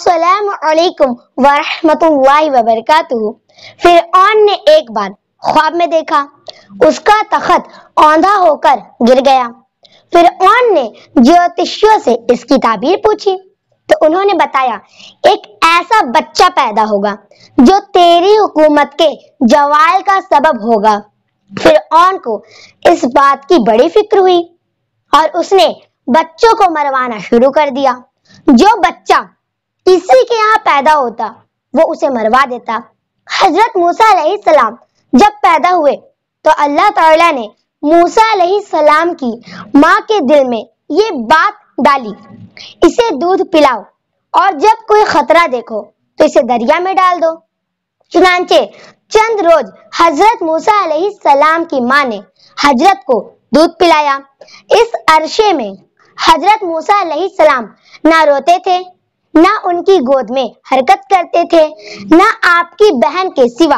असलकम वरहमतुल्लाहि फिर ऑन ने एक बार ख्वाब में देखा उसका तख्त औंधा होकर गिर गया फिर ऑन ने ज्योतिषियों से इसकी ताबीर पूछी तो उन्होंने बताया एक ऐसा बच्चा पैदा होगा जो तेरी हुकूमत के जवाल का सबब होगा फिर ऑन को इस बात की बड़ी फिक्र हुई और उसने बच्चों को मरवाना शुरू कर दिया जो बच्चा इसी के यहाँ पैदा होता वो उसे मरवा देता हजरत मूसा सलाम जब पैदा हुए तो अल्लाह ताला ने मूसा सलाम की माँ के दिल में ये बात डाली इसे दूध पिलाओ और जब कोई खतरा देखो तो इसे दरिया में डाल दो चुनाचे चंद रोज हजरत मूसा सलाम की माँ ने हजरत को दूध पिलाया इस अरशे में हजरत मूसा सलाम ना रोते थे ना उनकी गोद में हरकत करते थे ना आपकी बहन के सिवा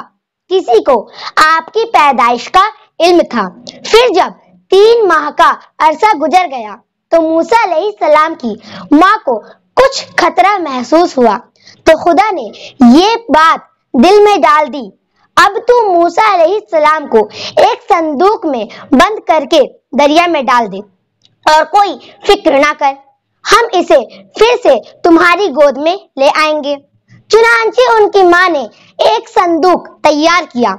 किसी को आपकी पैदाइश का इल्म था फिर जब तीन माह का अरसा गुजर गया तो मूसा सलाम की माँ को कुछ खतरा महसूस हुआ तो खुदा ने ये बात दिल में डाल दी अब तू मूसा सलाम को एक संदूक में बंद करके दरिया में डाल दे और कोई फिक्र ना कर हम इसे फिर से तुम्हारी गोद में ले आएंगे चुनाचे उनकी माँ ने एक संदूक तैयार किया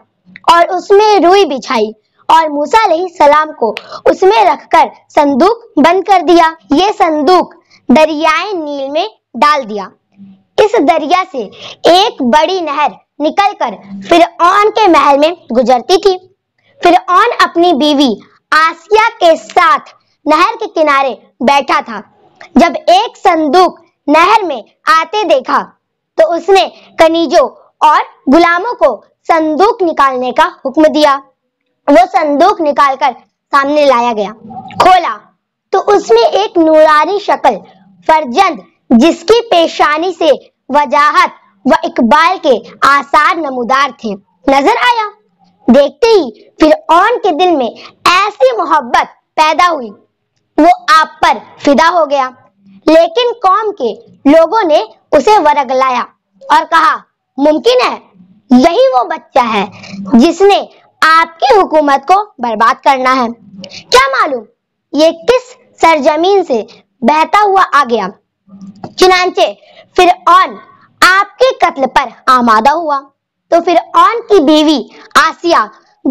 और उसमें रुई बिछाई और मूसा सलाम को उसमें रखकर संदूक बंद कर दिया ये संदूक दरियाए नील में डाल दिया इस दरिया से एक बड़ी नहर निकलकर फिर ऑन के महल में गुजरती थी फिर ऑन अपनी बीवी आसिया के साथ नहर के किनारे बैठा था जब एक संदूक नहर में आते देखा तो उसने कनीजों और गुलामों को संदूक निकालने का हुक्म दिया वो संदूक निकालकर सामने लाया गया खोला तो उसमें एक नूरानी शक्ल फरजंद जिसकी पेशानी से वजाहत व इकबाल के आसार नमूदार थे नजर आया देखते ही फिर के दिल में ऐसी मोहब्बत पैदा हुई वो आप पर फिदा हो गया लेकिन कौम के लोगों ने उसे वरग लाया और कहा मुमकिन है यही वो बच्चा है जिसने आपकी हुकूमत को बर्बाद करना है क्या मालूम ये किस सरजमीन से बहता हुआ आ गया चुनाचे फिर ऑन आपके कत्ल पर आमादा हुआ तो फिर ऑन की बीवी आसिया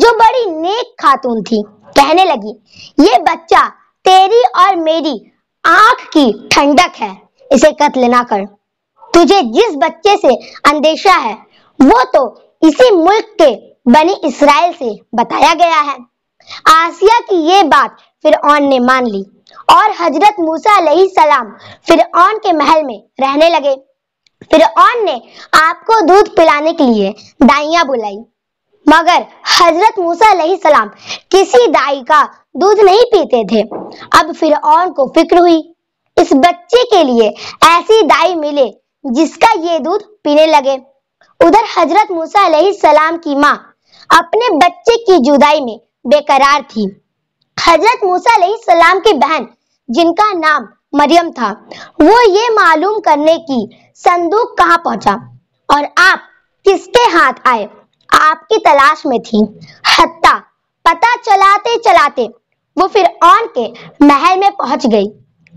जो बड़ी नेक खातून थी कहने लगी ये बच्चा तेरी और मेरी आंख की ठंडक है इसे कत्ल ना कर तुझे जिस बच्चे से अंदेशा है वो तो इसी मुल्क के बनी इसराइल से बताया गया है आसिया की ये बात फिर ने मान ली और हजरत मूसा सलाम फिर के महल में रहने लगे फिर ने आपको दूध पिलाने के लिए दाइया बुलाई मगर हजरत मूसा सलाम किसी दाई का दूध नहीं पीते थे अब फिर ऑन को फिक्र हुई इस बच्चे के लिए ऐसी दाई मिले जिसका ये दूध पीने लगे उधर हजरत मूसा सलाम की माँ अपने बच्चे की जुदाई में बेकरार थी हजरत मूसा सलाम की बहन जिनका नाम मरियम था वो ये मालूम करने की संदूक कहाँ पहुंचा और आप किसके हाथ आए आपकी तलाश में थी हत्ता पता चलाते चलाते वो फिर ऑन के महल में पहुंच गई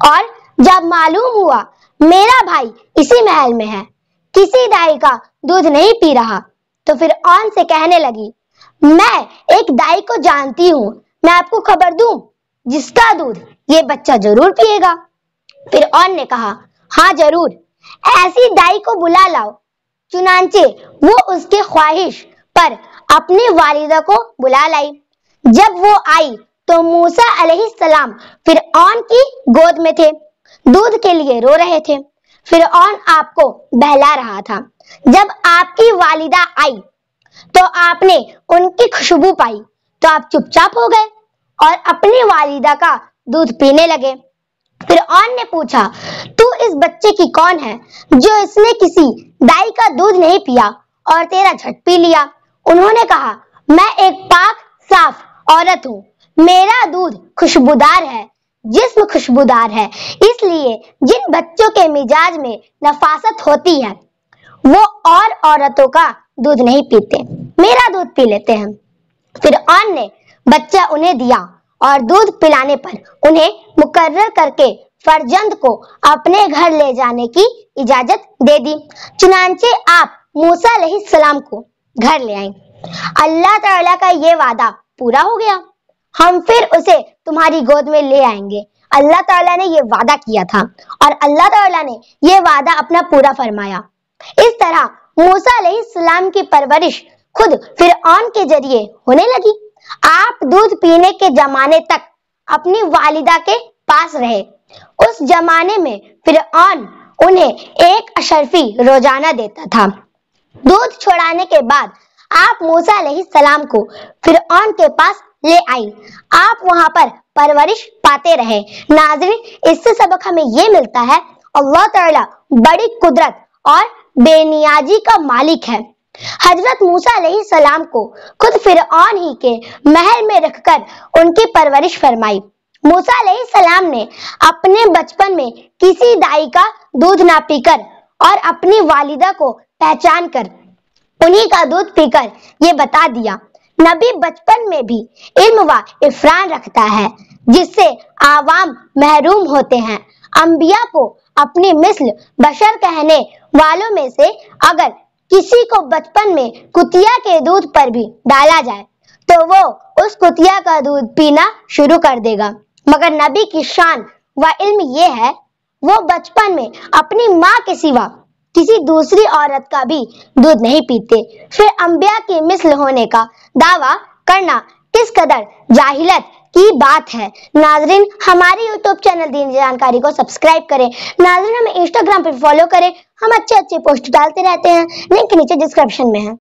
और जब मालूम हुआ मेरा भाई इसी महल में है किसी दाई का दूध नहीं पी रहा तो फिर ऑन से कहने लगी मैं एक दाई को जानती हूँ मैं आपको खबर दूं जिसका दूध ये बच्चा जरूर पिएगा फिर ऑन ने कहा हाँ जरूर ऐसी दाई को बुला लाओ चुनाचे वो उसके ख्वाहिश पर अपने वालिदा को बुला लाई जब वो आई तो मूसा अलैहिस्सलाम फिर ऑन की गोद में थे दूध के लिए रो रहे थे फिर ऑन आपको बहला रहा था जब आपकी वालिदा आई तो आपने उनकी खुशबू पाई तो आप चुपचाप हो गए और अपनी वालिदा का दूध पीने लगे फिर ऑन ने पूछा तू इस बच्चे की कौन है जो इसने किसी दाई का दूध नहीं पिया और तेरा झट पी लिया उन्होंने कहा मैं एक पाक साफ औरत हूँ मेरा दूध खुशबूदार है जिस्म खुशबूदार है इसलिए जिन बच्चों के मिजाज में नफासत होती है वो और औरतों का दूध नहीं पीते मेरा दूध पी लेते हैं फिर ऑन ने बच्चा उन्हें दिया और दूध पिलाने पर उन्हें मुकर्र करके फर्जंद को अपने घर ले जाने की इजाजत दे दी चुनाचे आप मूसा सलाम को घर ले आई अल्लाह ताला का ये वादा पूरा हो गया हम फिर उसे तुम्हारी गोद में ले आएंगे अल्लाह ताला ने ये वादा किया था और अल्लाह ताला ने ये वादा अपना पूरा फरमाया इस तरह मूसा सलाम की परवरिश खुद फिर के जरिए होने लगी आप दूध पीने के जमाने तक अपनी वालिदा के पास रहे उस जमाने में फिर उन्हें एक अशरफी रोजाना देता था दूध छोड़ाने के बाद आप मूसा सलाम को फिर के पास ले आई आप वहाँ पर परवरिश पाते रहे नाजरीन इससे सबक हमें ये मिलता है अल्लाह ताला बड़ी कुदरत और बेनियाजी का मालिक है हजरत मूसा सलाम को खुद फिर ही के महल में रखकर उनकी परवरिश फरमाई मूसा सलाम ने अपने बचपन में किसी दाई का दूध ना पीकर और अपनी वालिदा को पहचान कर उन्हीं का दूध पीकर ये बता दिया नबी बचपन में भी इल्म व इफरान रखता है जिससे आवाम महरूम होते हैं अंबिया को अपनी मिसल बशर कहने वालों में से अगर किसी को बचपन में कुतिया के दूध पर भी डाला जाए तो वो उस कुतिया का दूध पीना शुरू कर देगा मगर नबी की शान व इल्म ये है वो बचपन में अपनी माँ के सिवा किसी दूसरी औरत का भी दूध नहीं पीते फिर अंबिया के मिसल होने का दावा करना किस कदर जाहिलत की बात है नाजरीन हमारे YouTube चैनल दीन जानकारी को सब्सक्राइब करें नाजरीन हमें Instagram पर फॉलो करें हम अच्छे अच्छे पोस्ट डालते रहते हैं लिंक नीचे डिस्क्रिप्शन में है